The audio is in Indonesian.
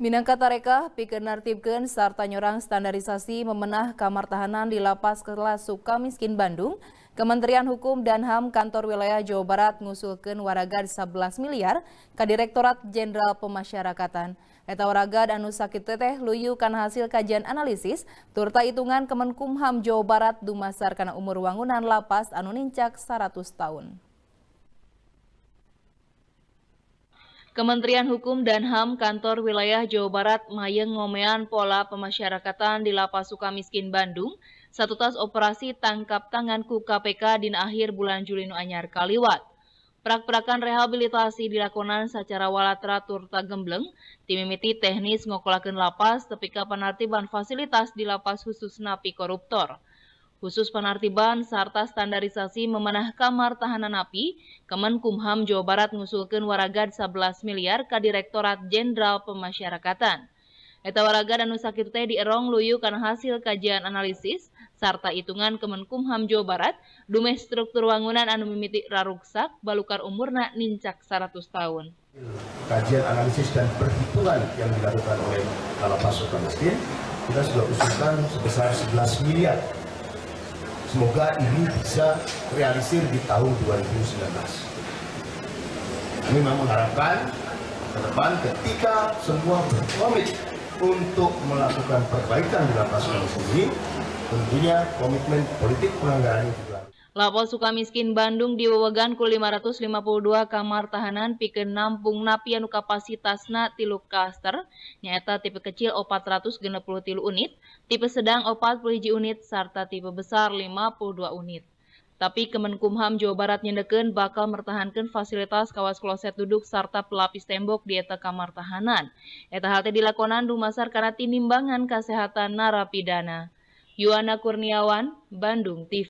Minangka Tareka, pikeun nartibkeun serta nyorang standarisasi memenah kamar tahanan di Lapas Kelas suka miskin Bandung, Kementerian Hukum dan HAM Kantor Wilayah Jawa Barat warga waraga 11 miliar ke Direktorat Jenderal Pemasyarakatan. Eta waraga dan sakit teteh luyu kan hasil kajian analisis turta hitungan Kemenkumham Jawa Barat dumasar karena umur wangunan lapas anu nincak 100 tahun. Kementerian Hukum dan HAM Kantor Wilayah Jawa Barat Mayeng Ngomean Pola Pemasyarakatan di Lapas Sukamiskin Bandung, satu tas operasi tangkap tanganku KPK di akhir bulan Juli anyar kaliwat. Prak-prakan rehabilitasi dilakonan secara walatra turta gembleng, timimiti teknis ngokolakin lapas tepika penertiban fasilitas di lapas khusus napi koruptor khusus penertiban serta standarisasi memenah kamar tahanan api, Kemenkumham Jawa Barat mengusulkan waraga 11 miliar ke Direktorat Jenderal Pemasyarakatan. Eta waraga dan usakit di Erong luyu karena hasil kajian analisis, serta hitungan Kemenkumham Jawa Barat, dumeh struktur wangunan anu mimiti raruksak, balukar umurna nincak 100 tahun. Kajian analisis dan perhitungan yang dilakukan oleh Kalapas Pasukan Miskin, kita sudah usulkan sebesar 11 miliar Semoga ini bisa realisir di tahun 2019. Kami memang mengharapkan ke depan ketika semua berkomit untuk melakukan perbaikan di lapas ini, tentunya komitmen politik penganggaran itu Lapor Sukamiskin Bandung diwewegan ku 552 kamar tahanan pikeun nampung napi anu kapasitasna tilu klaster, nyaeta tipe kecil 463 unit, tipe sedang 41 unit, serta tipe besar 52 unit. Tapi Kemenkumham Jawa Barat nyendekeun bakal mertahankan fasilitas kawas kloset duduk serta pelapis tembok di eta kamar tahanan. Eta hal dilakonan dumasar karena tinimbangan kesehatan narapidana. Yuana Kurniawan, Bandung TV.